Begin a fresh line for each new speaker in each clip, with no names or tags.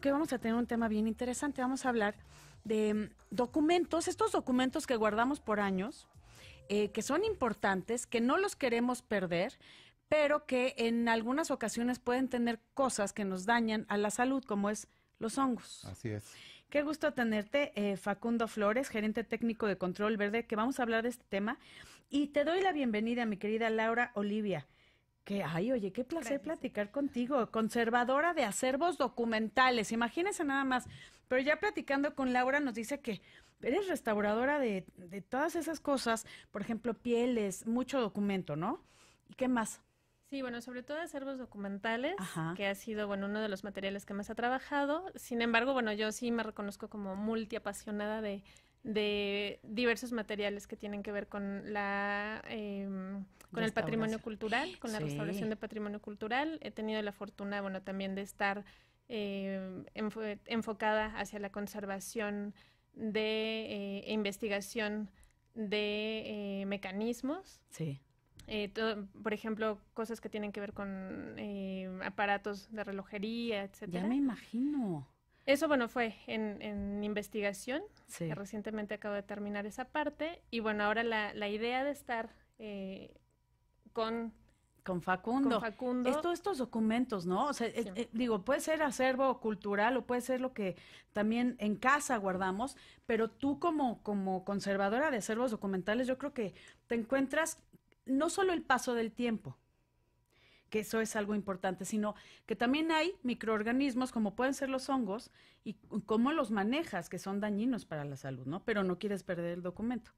que vamos a tener un tema bien interesante. Vamos a hablar de mm, documentos, estos documentos que guardamos por años, eh, que son importantes, que no los queremos perder, pero que en algunas ocasiones pueden tener cosas que nos dañan a la salud, como es los hongos. Así es. Qué gusto tenerte, eh, Facundo Flores, gerente técnico de Control Verde, que vamos a hablar de este tema. Y te doy la bienvenida, mi querida Laura Olivia. Que, ay, oye, qué placer platicar contigo, conservadora de acervos documentales, imagínense nada más. Pero ya platicando con Laura nos dice que eres restauradora de, todas esas cosas, por ejemplo, pieles, mucho documento, ¿no? ¿Y qué más?
Sí, bueno, sobre todo acervos documentales, que ha sido, bueno, uno de los materiales que más ha trabajado. Sin embargo, bueno, yo sí me reconozco como multiapasionada de, diversos materiales que tienen que ver con la em, con el patrimonio cultural, con la restauración de patrimonio cultural. He tenido la fortuna, bueno, también de estar eh, enfocada hacia la conservación de eh, e investigación de eh, mecanismos. Sí. por ejemplo, cosas que tienen que ver con aparatos de relojería, etcétera. Ya me imagino. Eso, bueno, fue en, investigación. recientemente acabo de terminar esa parte. Y bueno, ahora la, idea de estar eh, con
con Facundo. Con estos documentos, ¿no? O sea, eh, eh, digo, puede ser acervo cultural o puede ser lo que también en casa guardamos, pero tú como, como conservadora de acervos documentales, yo creo que te encuentras no solo el paso del tiempo, que eso es algo importante, sino que también hay microorganismos como pueden ser los hongos y cómo los manejas, que son dañinos para la salud, ¿no? Pero no quieres perder el
documento.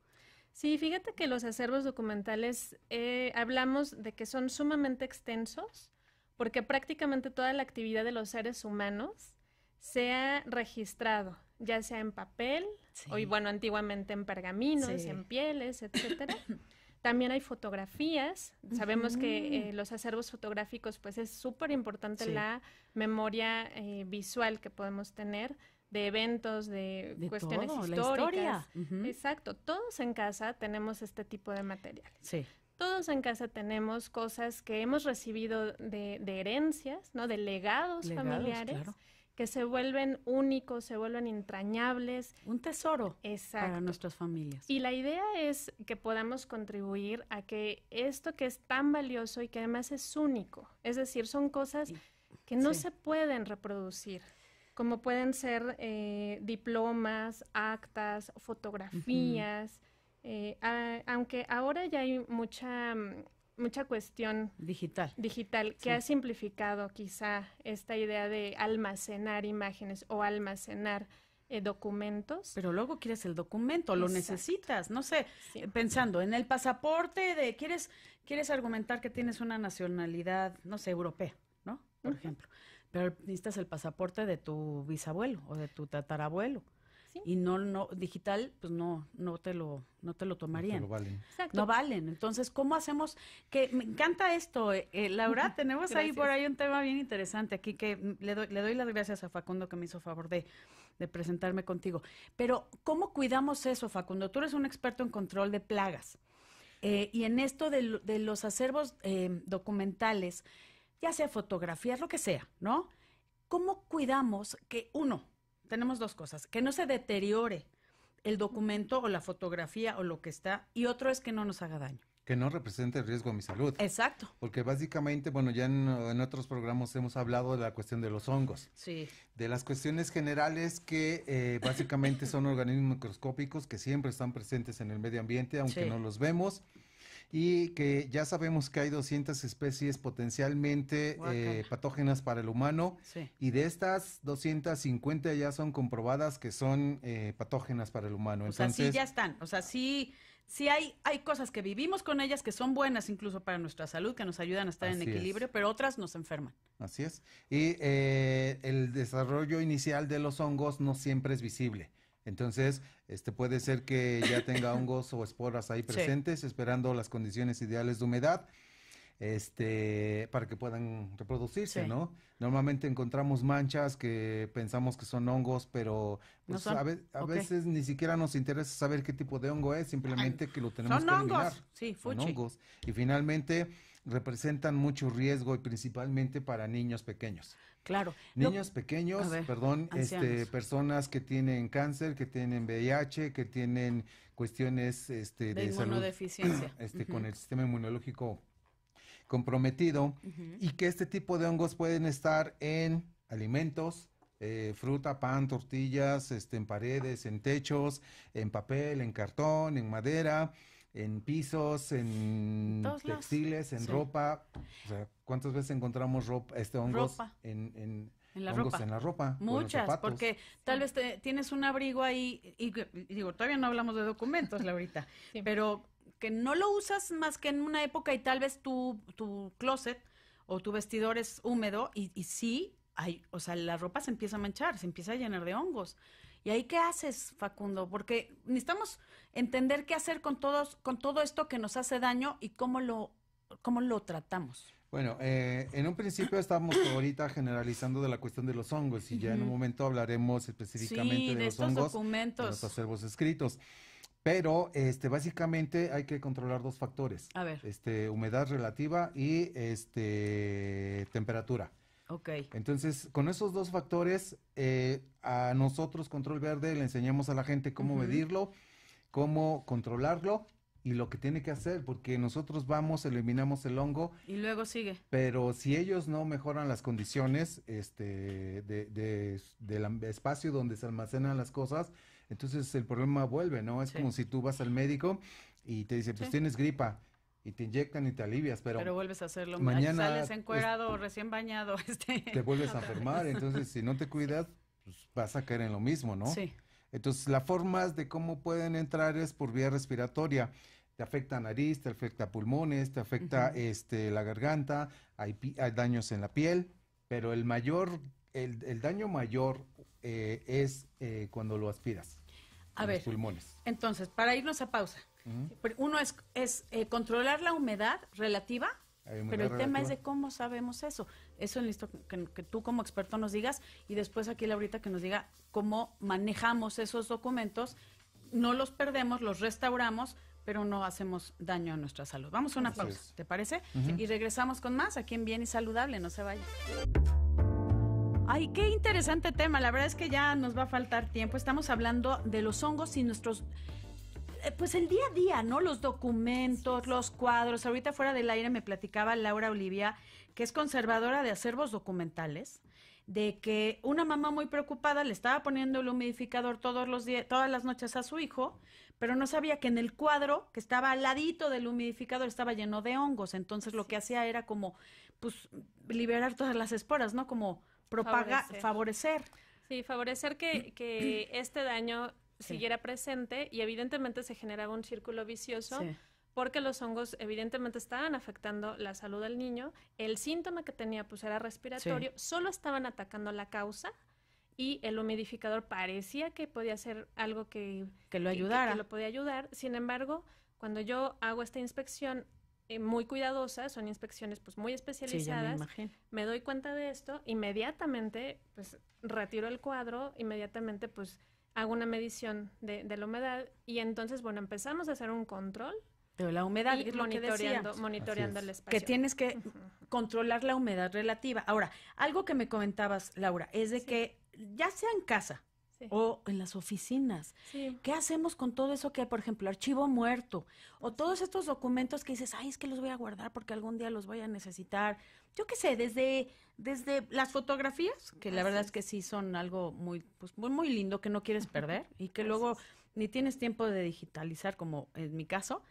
Sí, fíjate que los acervos documentales eh, hablamos de que son sumamente extensos porque prácticamente toda la actividad de los seres humanos se ha registrado, ya sea en papel, o bueno, antiguamente en pergaminos, en pieles, etcétera. También hay fotografías. Sabemos que eh, los acervos fotográficos, pues es súper importante la memoria eh, visual que podemos tener de eventos, de, cuestiones históricas. Exacto, todos en casa tenemos este tipo de material. Sí. Todos en casa tenemos cosas que hemos recibido de, herencias, ¿no? De legados, familiares. que se vuelven únicos, se vuelven entrañables. Un tesoro para
nuestras familias.
Y la idea es que podamos contribuir a que esto que es tan valioso y que además es único, es decir, son cosas que no se pueden reproducir, como pueden ser eh, diplomas, actas, fotografías, eh, aunque ahora ya hay mucha mm, mucha cuestión digital. Digital, que ha simplificado quizá esta idea de almacenar imágenes o almacenar eh, documentos.
Pero luego quieres el documento, lo necesitas, no sé, pensando en el pasaporte de quieres, quieres argumentar que tienes una nacionalidad, no sé, europea, ¿no? Por ejemplo pero necesitas el pasaporte de tu bisabuelo o de tu tatarabuelo. Y no, no, digital, pues no, no te lo, no te lo tomarían. No, valen. Exacto. no valen. Entonces, ¿cómo hacemos? Que me encanta esto, eh, eh, Laura, tenemos ahí por ahí un tema bien interesante aquí que le doy, le doy las gracias a Facundo que me hizo favor de, presentarme contigo. Pero, ¿cómo cuidamos eso, Facundo? Tú eres un experto en control de plagas. Eh, y en esto de los acervos documentales, ya sea fotografías, lo que sea, ¿no? ¿Cómo cuidamos que uno, tenemos dos cosas, que no se deteriore el documento o la fotografía o lo que está, y otro es que no nos haga daño?
que no represente riesgo a mi salud. Exacto. Porque básicamente, bueno, ya en, otros programas hemos hablado de la cuestión de los hongos. Sí. De las cuestiones generales que eh, básicamente son organismos microscópicos que siempre están presentes en el medio ambiente, aunque no los vemos y que ya sabemos que hay 200 especies potencialmente eh, patógenas para el humano y de estas 250 ya son comprobadas que son eh, patógenas para el humano. O sea, sí ya
están, o sea, sí, hay, cosas que vivimos con ellas que son buenas incluso para nuestra salud, que nos ayudan a estar en equilibrio, pero otras nos enferman.
Así es. Y eh, el desarrollo inicial de los hongos no siempre es visible. Entonces, este puede ser que ya tenga hongos o esporas ahí presentes, esperando las condiciones ideales de humedad este, para que puedan reproducirse, ¿no? Normalmente encontramos manchas que pensamos que son hongos, pero pues, a, veces ni siquiera nos interesa saber qué tipo de hongo es, simplemente que lo tenemos son que hongos. Sí, fuchi. hongos. Y finalmente, representan mucho riesgo y principalmente para niños pequeños.
Claro. Niños
pequeños, perdón, este, personas que tienen cáncer, que tienen VIH, que tienen cuestiones este, de, inmunodeficiencia. este, con el sistema inmunológico comprometido y que este tipo de hongos pueden estar en alimentos, eh, fruta, pan, tortillas, este, en paredes, en techos, en papel, en cartón, en madera, en pisos, en textiles, en ropa. O sea, ¿cuántas veces encontramos este hongos En, en, la ropa. en la ropa? Muchas, porque
tal vez tienes un abrigo ahí, y, digo, todavía no hablamos de documentos, Laurita, pero que no lo usas más que en una época y tal vez tu, tu closet o tu vestidor es húmedo y, y sí, hay, o sea, la ropa se empieza a manchar, se empieza a llenar de hongos. ¿Y ahí qué haces, Facundo? Porque necesitamos entender qué hacer con, todos, con todo esto que nos hace daño y cómo lo, cómo lo tratamos.
Bueno, eh, en un principio estamos ahorita generalizando de la cuestión de los hongos y ya en un momento hablaremos específicamente de, los hongos, documentos. de los acervos escritos. Pero este, básicamente hay que controlar dos factores. Este, humedad relativa y este, temperatura. Entonces, con esos dos factores, eh, a nosotros, Control Verde, le enseñamos a la gente cómo medirlo, cómo controlarlo y lo que tiene que hacer, porque nosotros vamos, eliminamos el hongo.
Y luego sigue.
Pero si ellos no mejoran las condiciones este, de, del espacio donde se almacenan las cosas, entonces el problema vuelve, ¿no? Es como si tú vas al médico y te dice, pues tienes gripa y te inyectan y te alivias, pero, pero
vuelves a hacerlo. Mañana sales encuerado o recién bañado. Este, te vuelves a
enfermar, entonces si no te cuidas, pues, vas a caer en lo mismo, ¿no? Sí. Entonces, las formas de cómo pueden entrar es por vía respiratoria. Te afecta nariz, te afecta pulmones, te afecta este, la garganta, hay, daños en la piel, pero el mayor, el, daño mayor eh, es eh, cuando lo aspiras. A ver, pulmones.
entonces, para irnos a pausa, uno es, es eh, controlar la humedad relativa, pero el tema es de cómo sabemos eso. Eso es listo que, tú como experto nos digas y después aquí Laurita que nos diga cómo manejamos esos documentos. No los perdemos, los restauramos, pero no hacemos daño a nuestra salud. Vamos a una pausa, ¿te parece? Y regresamos con más a quien Bien y Saludable, no se vaya. Ay, qué interesante tema. La verdad es que ya nos va a faltar tiempo. Estamos hablando de los hongos y nuestros eh, pues el día a día, ¿no? Los documentos, los cuadros. Ahorita fuera del aire me platicaba Laura Olivia, que es conservadora de acervos documentales, de que una mamá muy preocupada le estaba poniendo el humidificador todos los días, todas las noches a su hijo, pero no sabía que en el cuadro que estaba al ladito del humidificador estaba lleno de hongos. Entonces lo que hacía era como, pues, liberar todas las esporas, ¿no? Como propagar, favorecer.
Sí, favorecer que, que este daño siguiera presente y evidentemente se generaba un círculo vicioso. porque los hongos evidentemente estaban afectando la salud del niño, el síntoma que tenía pues era respiratorio, solo estaban atacando la causa y el humidificador parecía que podía ser algo que, lo ayudara. lo podía ayudar, sin embargo, cuando yo hago esta inspección eh, muy cuidadosa, son inspecciones pues muy especializadas, me, me doy cuenta de esto, inmediatamente pues retiro el cuadro, inmediatamente pues hago una medición de, la humedad y entonces, bueno, empezamos a hacer un control.
de la humedad, y monitoreando, el espacio. Que tienes que controlar la humedad relativa. Ahora, algo que me comentabas, Laura, es de que ya sea en casa o en las oficinas. ¿Qué hacemos con todo eso que, por ejemplo, archivo muerto o todos estos documentos que dices, ay, es que los voy a guardar porque algún día los voy a necesitar? Yo qué sé, desde, desde las fotografías, que la verdad es que sí son algo muy, pues, muy, lindo que no quieres perder y que luego ni tienes tiempo de digitalizar, como en mi caso.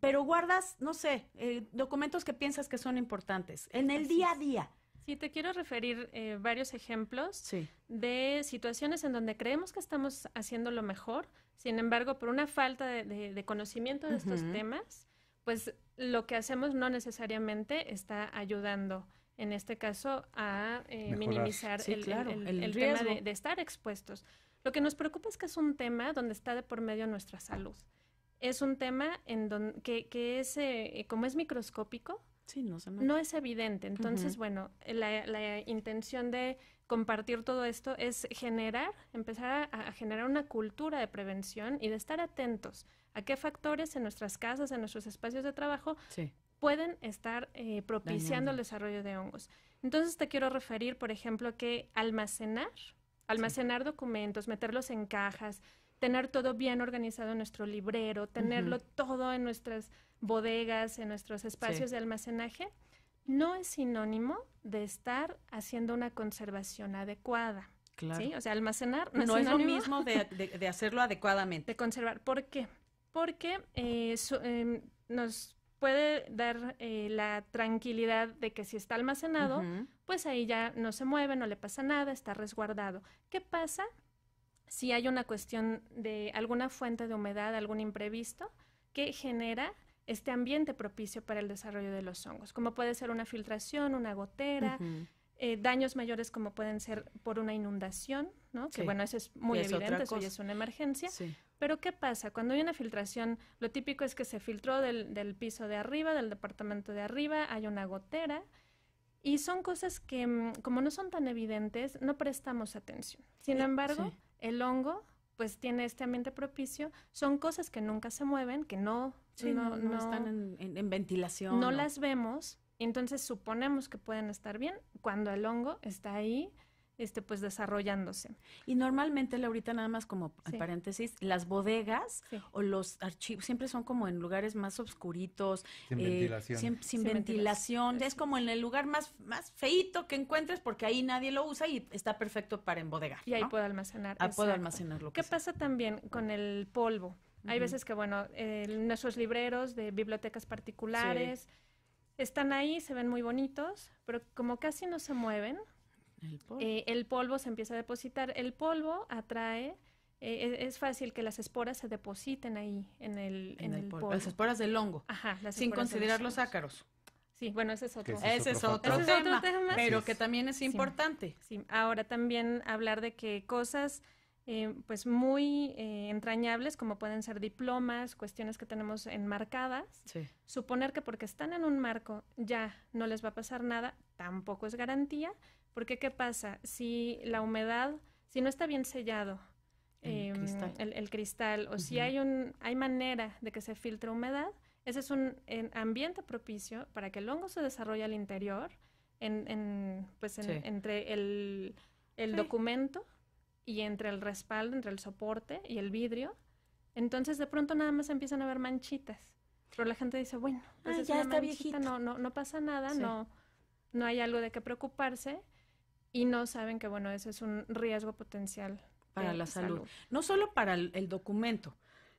Pero guardas, no sé, eh, documentos que piensas que son importantes en el día a
día. Sí, te quiero referir eh, varios ejemplos de situaciones en donde creemos que estamos haciendo lo mejor, sin embargo, por una falta de, conocimiento de estos temas, pues lo que hacemos no necesariamente está ayudando, en este caso, a eh, minimizar el, claro, el, de, estar expuestos. Lo que nos preocupa es que es un tema donde está de por medio nuestra salud. Es un tema en que, es, eh, como es microscópico, no, es evidente. Entonces, bueno, la, intención de compartir todo esto es generar, empezar a, generar una cultura de prevención y de estar atentos a qué factores en nuestras casas, en nuestros espacios de trabajo, pueden estar eh, propiciando el desarrollo de hongos. Entonces, te quiero referir, por ejemplo, que almacenar, almacenar documentos, meterlos en cajas, tener todo bien organizado en nuestro librero, tenerlo todo en nuestras bodegas, en nuestros espacios de almacenaje, no es sinónimo de estar haciendo una conservación adecuada. Claro. ¿sí? O sea, almacenar no, es, sinónimo lo mismo de, hacerlo adecuadamente. De conservar. ¿Por qué? Porque eh, eh, nos puede dar eh, la tranquilidad de que si está almacenado, pues ahí ya no se mueve, no le pasa nada, está resguardado. ¿Qué pasa si hay una cuestión de alguna fuente de humedad, algún imprevisto, que genera este ambiente propicio para el desarrollo de los hongos, como puede ser una filtración, una gotera, eh, daños mayores como pueden ser por una inundación, ¿no? Que bueno, eso es muy evidente, eso es una emergencia. Pero ¿qué pasa? Cuando hay una filtración, lo típico es que se filtró del, piso de arriba, del departamento de arriba, hay una gotera, y son cosas que, mm, como no son tan evidentes, no prestamos atención. Sin eh, embargo, el hongo pues tiene este ambiente propicio, son cosas que nunca se mueven, que no, no, están
en, ventilación. No, no, las
vemos, entonces suponemos que pueden estar bien cuando el hongo está ahí este, pues desarrollándose. Y normalmente, ahorita nada más como paréntesis, las bodegas o los
archivos siempre son como en lugares más oscuritos. Sin eh, ventilación. Es como en el lugar más, más feito que encuentres porque ahí nadie lo usa y está perfecto para embodegar.
Y ahí puedo almacenar. Ah, puedo almacenar lo que ¿Qué pasa también con el polvo? Hay veces que, bueno, nuestros libreros de bibliotecas particulares están ahí, se ven muy bonitos, pero como casi no se mueven, eh, el polvo, se empieza a depositar. El polvo atrae eh, e, es, fácil que las esporas se depositen ahí en el, en, polvo. Las
esporas del hongo. sin considerar los ácaros.
Sí, bueno, ese es otro, ese es otro, tema, pero que también es importante. Sí, ahora también hablar de que cosas eh, pues muy entrañables, como pueden ser diplomas, cuestiones que tenemos enmarcadas, suponer que porque están en un marco ya no les va a pasar nada, tampoco es garantía, porque ¿qué pasa? Si la humedad, si no está bien sellado el, em, cristal. o si hay, un, hay manera de que se filtre humedad, ese es un ambiente propicio para que el hongo se desarrolle al interior, en, pues entre el, documento y entre el respaldo, entre el soporte y el vidrio. Entonces de pronto nada más empiezan a haber manchitas. Pero la gente dice, bueno, pues ah, ya está viejita no, no, pasa nada, no, no hay algo de qué preocuparse y no saben que, bueno, ese es un riesgo potencial.
Para la salud. No solo para el, documento,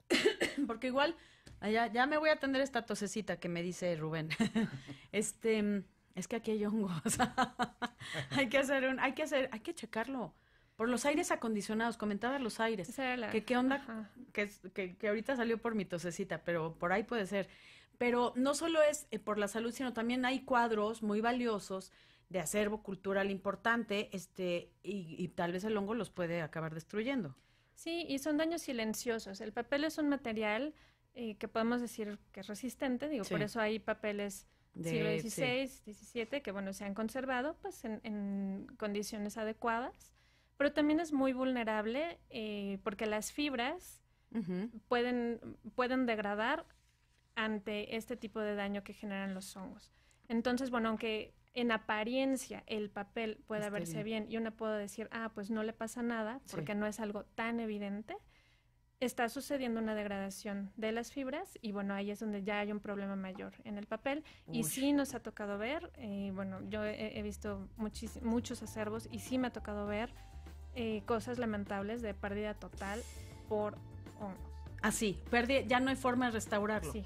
porque
igual, allá, ya me voy a atender esta tosecita que me dice Rubén. este, es que aquí hay hongos. hay que hacer un, hay que hacer, hay que checarlo. Por los aires acondicionados, comentaba los aires. Que qué onda, que, que, que, ahorita salió por mi tosecita, pero por ahí puede ser. Pero no solo es eh, por la salud, sino también hay cuadros muy valiosos de acervo cultural importante, este, y, tal vez el hongo los puede acabar destruyendo.
Sí, y son daños silenciosos. El papel es un material eh, que podemos decir que es resistente, digo, por eso hay papeles de siglo XVI, que bueno, se han conservado pues en, condiciones adecuadas, pero también es muy vulnerable eh, porque las fibras pueden, pueden degradar ante este tipo de daño que generan los hongos. Entonces, bueno, aunque en apariencia el papel puede verse bien. y uno puede decir, ah, pues no le pasa nada porque no es algo tan evidente, está sucediendo una degradación de las fibras y bueno, ahí es donde ya hay un problema mayor en el papel y sí nos ha tocado ver, eh, bueno, yo he, visto muchos acervos y sí me ha tocado ver eh, cosas lamentables de pérdida total por hongos. Así, ah, pérdida, ya no hay forma de restaurarlo. Sí,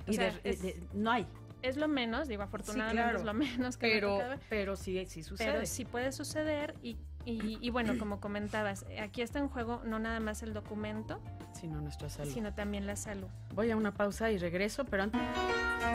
no hay es lo menos, digo, afortunadamente es lo menos que pero,
pero sí, sí sucede. Pero sí
puede suceder y, y, bueno, como comentabas, aquí está en juego no nada más el documento, sino nuestra Sino también la salud. Voy a
una pausa y regreso, pero antes...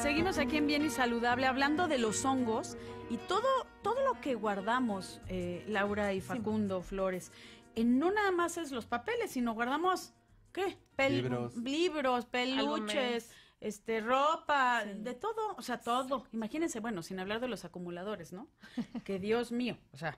Seguimos aquí en Bien y Saludable hablando de los hongos
y todo, todo lo que guardamos, eh, Laura y Facundo Flores. en no nada más es los papeles, sino guardamos, ¿qué? libros. libros, peluches este, ropa, de todo, o sea, todo. Imagínense, bueno, sin hablar de los acumuladores, ¿no? que Dios mío, o sea,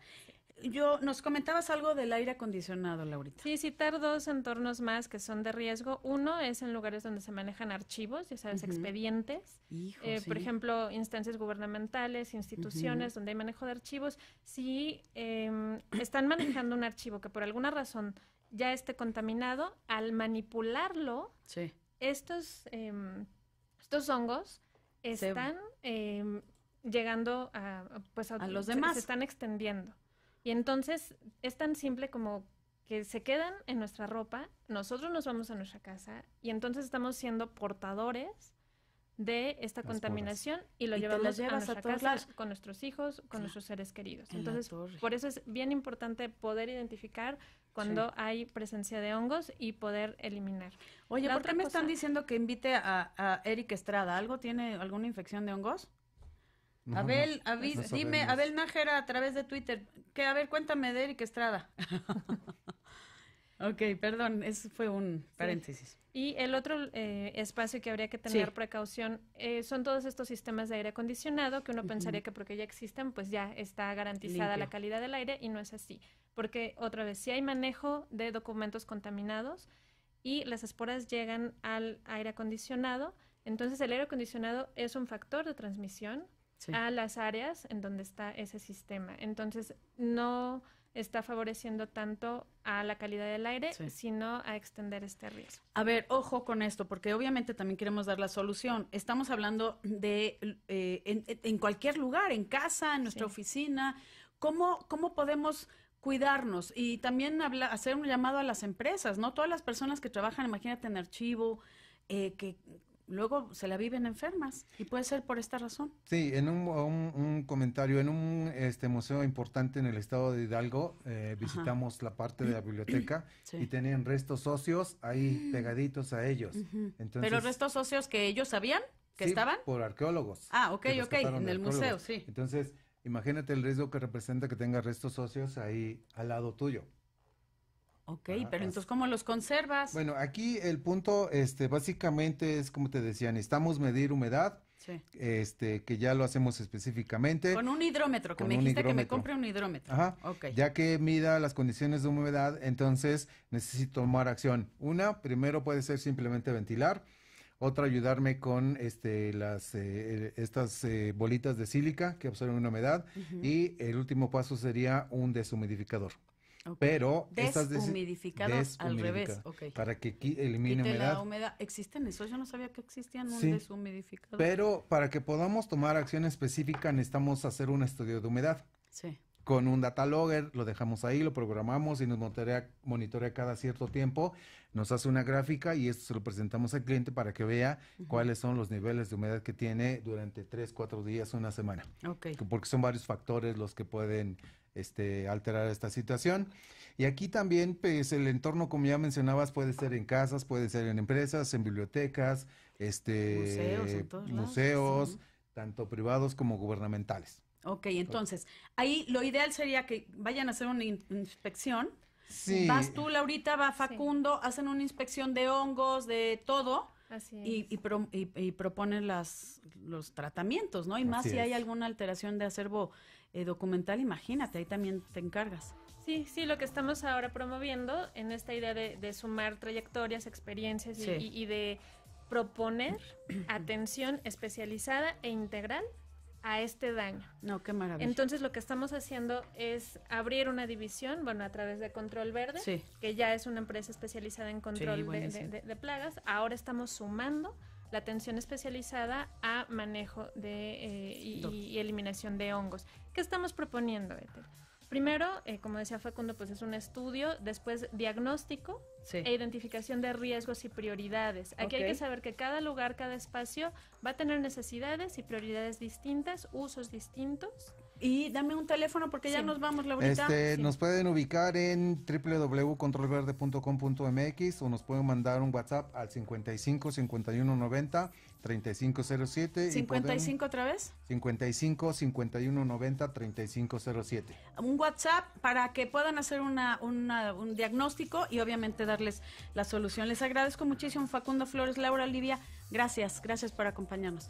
yo, nos comentabas algo del aire acondicionado, Laurita.
Sí, citar dos entornos más que son de riesgo. Uno es en lugares donde se manejan archivos, ya sabes, expedientes.
Eh, por ejemplo,
instancias gubernamentales, instituciones donde hay manejo de archivos. Si em, están manejando un archivo que por alguna razón ya esté contaminado, al manipularlo, sí estos, em, estos hongos están em, llegando a, pues, a, los demás. se, están extendiendo. Y entonces es tan simple como que se quedan en nuestra ropa, nosotros nos vamos a nuestra casa y entonces estamos siendo portadores de esta contaminación y lo llevamos a nuestra casa, con nuestros hijos, con nuestros seres queridos. Entonces, por eso es bien importante poder identificar cuando hay presencia de hongos y poder eliminar. Oye, ¿por qué me están diciendo que invite
a, Eric Estrada? ¿Algo tiene alguna infección de hongos? Abel, dime, Abel Nájera a través de Twitter, que a ver, cuéntame de Eric Estrada. Ok, perdón, eso fue un paréntesis.
Y el otro eh, espacio que habría que tener precaución eh, son todos estos sistemas de aire acondicionado que uno pensaría que porque ya existen, pues ya está garantizada la calidad del aire y no es así. Porque otra vez, si hay manejo de documentos contaminados y las esporas llegan al aire acondicionado, entonces el aire acondicionado es un factor de transmisión a las áreas en donde está ese sistema. Entonces, no está favoreciendo tanto a la calidad del aire, sino a extender este riesgo.
A ver, ojo con esto, porque obviamente también queremos dar la solución. Estamos hablando de eh, en, cualquier lugar, en casa, en nuestra oficina. ¿Cómo, ¿Cómo podemos cuidarnos y también hacer un llamado a las empresas, ¿no? Todas las personas que trabajan, imagínate, en archivo, eh, que, luego se la viven enfermas y puede ser por esta razón.
Sí, en un, comentario, en un este museo importante en el estado de Hidalgo, eh, visitamos la parte de la biblioteca y tenían restos óseos ahí mm. pegaditos a ellos. ¿Pero restos
óseos que ellos sabían que sí, estaban?
por arqueólogos.
Ah, ok, ok, en el museo, sí.
Entonces, imagínate el riesgo que representa que tenga restos óseos ahí al lado tuyo. Ok, ah, pero ah. entonces, ¿cómo los conservas? Bueno, aquí el punto, este, básicamente es como te decía, necesitamos medir humedad. Este, que ya lo hacemos específicamente. Con un
hidrómetro, que me dijiste que me compre un hidrómetro. Ajá. ok, Ya
que mida las condiciones de humedad, entonces necesito tomar acción. Una, primero puede ser simplemente ventilar. Otra, ayudarme con este, las, eh, estas eh, bolitas de sílica que absorben una humedad. Y el último paso sería un deshumidificador. Pero deshumidificadas al revés, okay. para que elimine humedad.
¿Existen eso? Yo no sabía que existían un sí, Pero
para que podamos tomar acción específica necesitamos hacer un estudio de humedad. Sí con un data logger, lo dejamos ahí, lo programamos y nos monitorea, cada cierto tiempo, nos hace una gráfica y esto se lo presentamos al cliente para que vea cuáles son los niveles de humedad que tiene durante tres, cuatro días, una semana. Porque son varios factores los que pueden este, alterar esta situación. Y aquí también, pues, el entorno, como ya mencionabas, puede ser en casas, puede ser en empresas, en bibliotecas, este, museos, tanto privados como gubernamentales.
Ok, entonces, ahí lo ideal sería que vayan a hacer una inspección. Vas tú, Laurita, va Facundo, hacen una inspección de hongos, de todo. Y, proponen las, los tratamientos, ¿no? Y más si hay alguna alteración de acervo eh, documental, imagínate, ahí también te encargas.
Sí, sí, lo que estamos ahora promoviendo en esta idea de, sumar trayectorias, experiencias y, de proponer atención especializada e integral a este daño. No,
qué maravilla. Entonces
lo que estamos haciendo es abrir una división, bueno, a través de Control Verde, que ya es una empresa especializada en control de, plagas. Ahora estamos sumando la atención especializada a manejo de, eh, y, eliminación de hongos. ¿Qué estamos proponiendo, Ethel? Primero, eh, como decía Facundo, pues es un estudio, después diagnóstico e identificación de riesgos y prioridades. Aquí hay que saber que cada lugar, cada espacio va a tener necesidades y prioridades distintas, usos distintos. Y dame un teléfono porque ya nos vamos, Laurita. Este, nos
pueden ubicar en www.controlverde.com.mx o nos pueden mandar un WhatsApp al 55 51 90 3507. 55 otra vez. 55 51 90 3507.
Un WhatsApp para que puedan hacer una, un diagnóstico y obviamente darles la solución. Les agradezco muchísimo, Facundo Flores, Laura Olivia. Gracias, gracias
por acompañarnos.